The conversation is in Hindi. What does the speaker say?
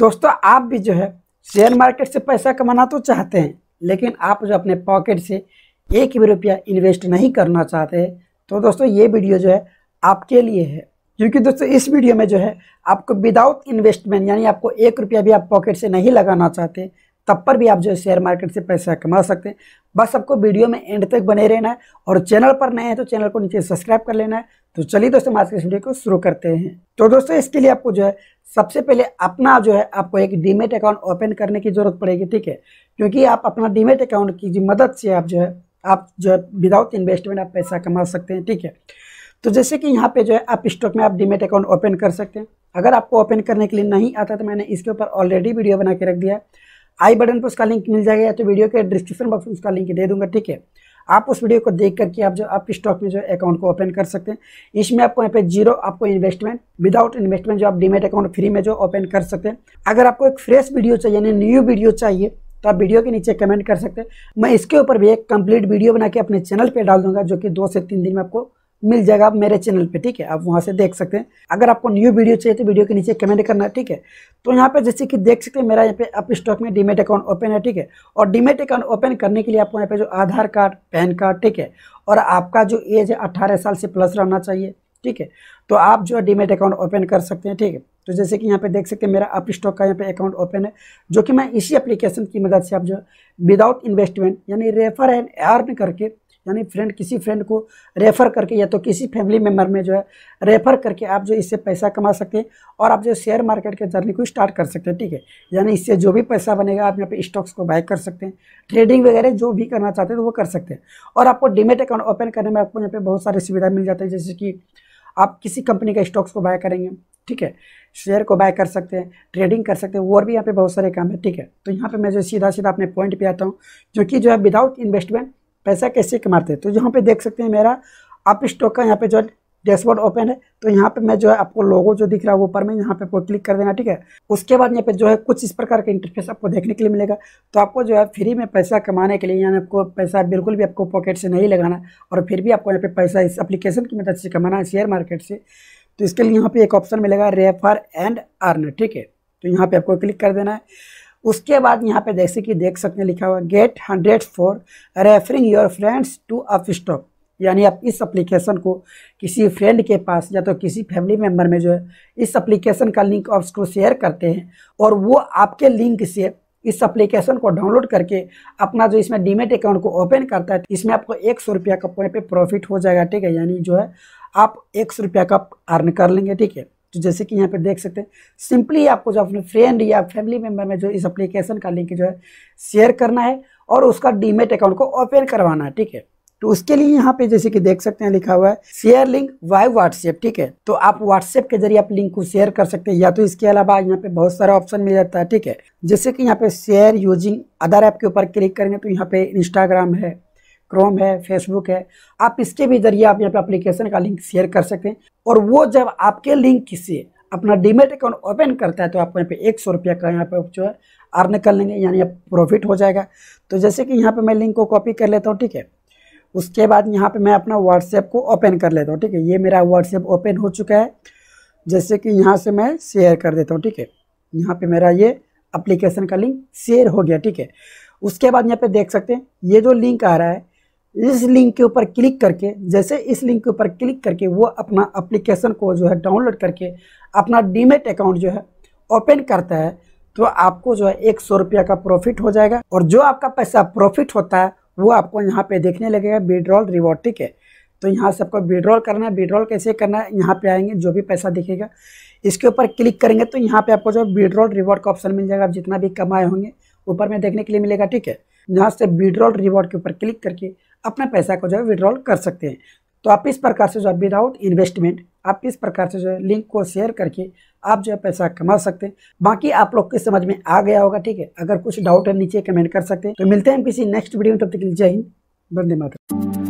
दोस्तों आप भी जो है शेयर मार्केट से पैसा कमाना तो चाहते हैं लेकिन आप जो अपने पॉकेट से एक भी रुपया इन्वेस्ट नहीं करना चाहते तो दोस्तों ये वीडियो जो है आपके लिए है क्योंकि दोस्तों इस वीडियो में जो है आपको विदाउट इन्वेस्टमेंट यानी आपको एक रुपया भी आप पॉकेट से नहीं लगाना चाहते तब पर भी आप जो है शेयर मार्केट से पैसा कमा सकते हैं बस आपको वीडियो में एंड तक बने रहना है और चैनल पर नए हैं तो चैनल को नीचे सब्सक्राइब कर लेना है तो चलिए दोस्तों आज के इस वीडियो को शुरू करते हैं तो दोस्तों इसके लिए आपको जो है सबसे पहले अपना जो है आपको एक डीमेट अकाउंट ओपन करने की जरूरत पड़ेगी ठीक है क्योंकि आप अपना डीमेट अकाउंट की मदद से आप जो है आप जो है विदाउट इन्वेस्टमेंट आप पैसा कमा सकते हैं ठीक है तो जैसे कि यहाँ पे जो है आप स्टॉक में आप डीमेट अकाउंट ओपन कर सकते हैं अगर आपको ओपन करने के लिए नहीं आता तो मैंने इसके ऊपर ऑलरेडी वीडियो बना के रख दिया है आई बटन पर उसका लिंक मिल जाएगा या तो वीडियो के डिस्क्रिप्शन बॉक्स में उसका लिंक दे दूंगा ठीक है आप उस वीडियो को देख करके आप जो आप स्टॉक में जो अकाउंट को ओपन कर सकते हैं इसमें आपको यहाँ पे जीरो आपको इन्वेस्टमेंट विदाउट इन्वेस्टमेंट जो आप डीमेट अकाउंट फ्री में जो ओपन कर सकते हैं अगर आपको एक फ्रेश वीडियो चाहिए यानी न्यू वीडियो चाहिए तो आप वीडियो के नीचे कमेंट कर सकते हैं मैं इसके ऊपर भी एक कंप्लीट वीडियो बना के अपने चैनल पर डाल दूंगा जो कि दो से तीन दिन में आपको मिल जाएगा आप मेरे चैनल पे ठीक है आप वहाँ से देख सकते हैं अगर आपको न्यू वीडियो चाहिए तो वीडियो के नीचे कमेंट करना है ठीक है तो यहाँ पे जैसे कि देख सकते हैं मेरा यहाँ पे अप स्टॉक में डीमेट अकाउंट ओपन है ठीक है और डीमेट अकाउंट ओपन करने के लिए आपको यहाँ पे जो आधार कार्ड पैन कार्ड ठीक है और आपका जो एज है अट्ठारह साल से प्लस रहना चाहिए ठीक है तो आप जो है डीमेट अकाउंट ओपन कर सकते हैं ठीक है तो जैसे कि यहाँ पे देख सकते हैं मेरा अप स्टॉक का यहाँ पे अकाउंट ओपन है जो कि मैं इसी एप्लीकेशन की मदद से आप जो विदाउट इन्वेस्टमेंट यानी रेफर एंड अर्न करके यानी फ्रेंड किसी फ्रेंड को रेफ़र करके या तो किसी फैमिली मेम्बर में जो है रेफ़र करके आप जो इससे पैसा कमा सकते हैं और आप जो शेयर मार्केट के जर्नी को स्टार्ट कर सकते हैं ठीक है यानी इससे जो भी पैसा बनेगा आप यहाँ पे स्टॉक्स को बाय कर सकते हैं ट्रेडिंग वगैरह जो भी करना चाहते हैं तो वो कर सकते हैं और आपको डिमेट अकाउंट ओपन करने में आपको यहाँ पे बहुत सारी सुविधा मिल जाती है जैसे कि आप किसी कंपनी का स्टॉक्स को बाय करेंगे ठीक है शेयर को बाय कर सकते हैं ट्रेडिंग कर सकते हैं और भी यहाँ पे बहुत सारे काम है ठीक है तो यहाँ पे मैं जो सीधा सीधा अपने पॉइंट पे आता हूँ जो कि जो है विदाउट इन्वेस्टमेंट पैसा कैसे कमाते हैं तो यहाँ पे देख सकते हैं मेरा आप स्टॉक का यहाँ पे जो है डैशबोर्ड ओपन है तो यहाँ पे मैं जो है आपको लोगो जो दिख रहा है ऊपर में यहाँ पे आपको क्लिक कर देना ठीक है उसके बाद यहाँ पे जो है कुछ इस प्रकार का इंटरफेस आपको देखने के लिए मिलेगा तो आपको जो है फ्री में पैसा कमाने के लिए यानी आपको पैसा बिल्कुल भी आपको पॉकेट से नहीं लगाना और फिर भी आपको यहाँ पे पैसा इस अप्लीकेशन की मदद से कमाना है शेयर मार्केट से तो इसके लिए यहाँ पे एक ऑप्शन मिलेगा रेफर एंड अर्न ठीक है तो यहाँ पर आपको क्लिक कर देना है उसके बाद यहाँ पे जैसे कि देख सकते हैं लिखा हुआ get hundred for referring your friends to Upstox यानी आप इस एप्लीकेशन को किसी फ्रेंड के पास या तो किसी फैमिली मेम्बर में जो है इस एप्लीकेशन का लिंक आप उसको शेयर करते हैं और वो आपके लिंक से इस एप्लीकेशन को डाउनलोड करके अपना जो इसमें डीमेट अकाउंट को ओपन करता है तो इसमें आपको एक सौ रुपया का पॉइंट पे प्रॉफिट हो जाएगा ठीक है यानी जो है आप एक सौ रुपया का अर्न कर लेंगे ठीक है तो जैसे कि यहाँ पर देख सकते हैं सिंपली आपको जो अपने फ्रेंड या फैमिली मेम्बर में जो इस अप्लीकेशन का लिंक जो है शेयर करना है और उसका डीमेट अकाउंट को ओपन करवाना है ठीक है तो उसके लिए यहाँ पे जैसे कि देख सकते हैं लिखा हुआ है शेयर लिंक वाई व्हाट्सएप ठीक है तो आप व्हाट्सएप के जरिए आप लिंक को शेयर कर सकते हैं या तो इसके अलावा यहाँ पे बहुत सारा ऑप्शन मिल जाता है ठीक है जैसे कि यहाँ पे शेयर यूजिंग अदर ऐप के ऊपर क्लिक करेंगे तो यहाँ पे इंस्टाग्राम है क्रोम है फेसबुक है आप इसके भी जरिए आप यहाँ पे अप्लीकेशन का लिंक शेयर कर सकते हैं और वो जब आपके लिंक से अपना डीमेट अकाउंट ओपन करता है तो आपको यहाँ पे एक सौ रुपया का यहाँ पे जो है अर्न कर लेंगे यानी प्रॉफिट हो जाएगा तो जैसे कि यहाँ पे मैं लिंक को कॉपी कर लेता हूँ ठीक है उसके बाद यहाँ पे मैं अपना व्हाट्सएप को ओपन कर लेता हूँ ठीक है ये मेरा व्हाट्सएप ओपन हो चुका है जैसे कि यहाँ से मैं शेयर कर देता हूँ ठीक है यहाँ पर मेरा ये अप्लीकेशन का लिंक शेयर हो गया ठीक है उसके बाद यहाँ पर देख सकते हैं ये जो लिंक आ रहा है इस लिंक के ऊपर क्लिक करके जैसे इस लिंक के ऊपर क्लिक करके वो अपना अप्लीकेशन को जो है डाउनलोड करके अपना डीमेट अकाउंट जो है ओपन करता है तो आपको जो है एक सौ रुपया का प्रॉफिट हो जाएगा और जो आपका पैसा प्रॉफिट होता है वो आपको यहाँ पे देखने लगेगा विड्रॉल रिवॉर्ड ठीक है तो यहाँ से आपको विड्रॉल करना है विड्रॉल कैसे करना है यहाँ पे आएंगे जो भी पैसा दिखेगा इसके ऊपर क्लिक करेंगे तो यहाँ पे आपको जो है विड्रॉल रिवॉर्ड का ऑप्शन मिल जाएगा आप जितना भी कमाए होंगे ऊपर में देखने के लिए मिलेगा ठीक है यहाँ से विड्रॉल रिवॉर्ड के ऊपर क्लिक करके अपना पैसा को जो है विड्रॉल कर सकते हैं तो आप इस प्रकार से जो है विदाउट इन्वेस्टमेंट आप इस प्रकार से जो है लिंक को शेयर करके आप जो है पैसा कमा सकते हैं बाकी आप लोग के समझ में आ गया होगा ठीक है अगर कुछ डाउट है नीचे कमेंट कर सकते हैं तो मिलते हैं किसी नेक्स्ट वीडियो में तब तक जय हिंद बंदे माता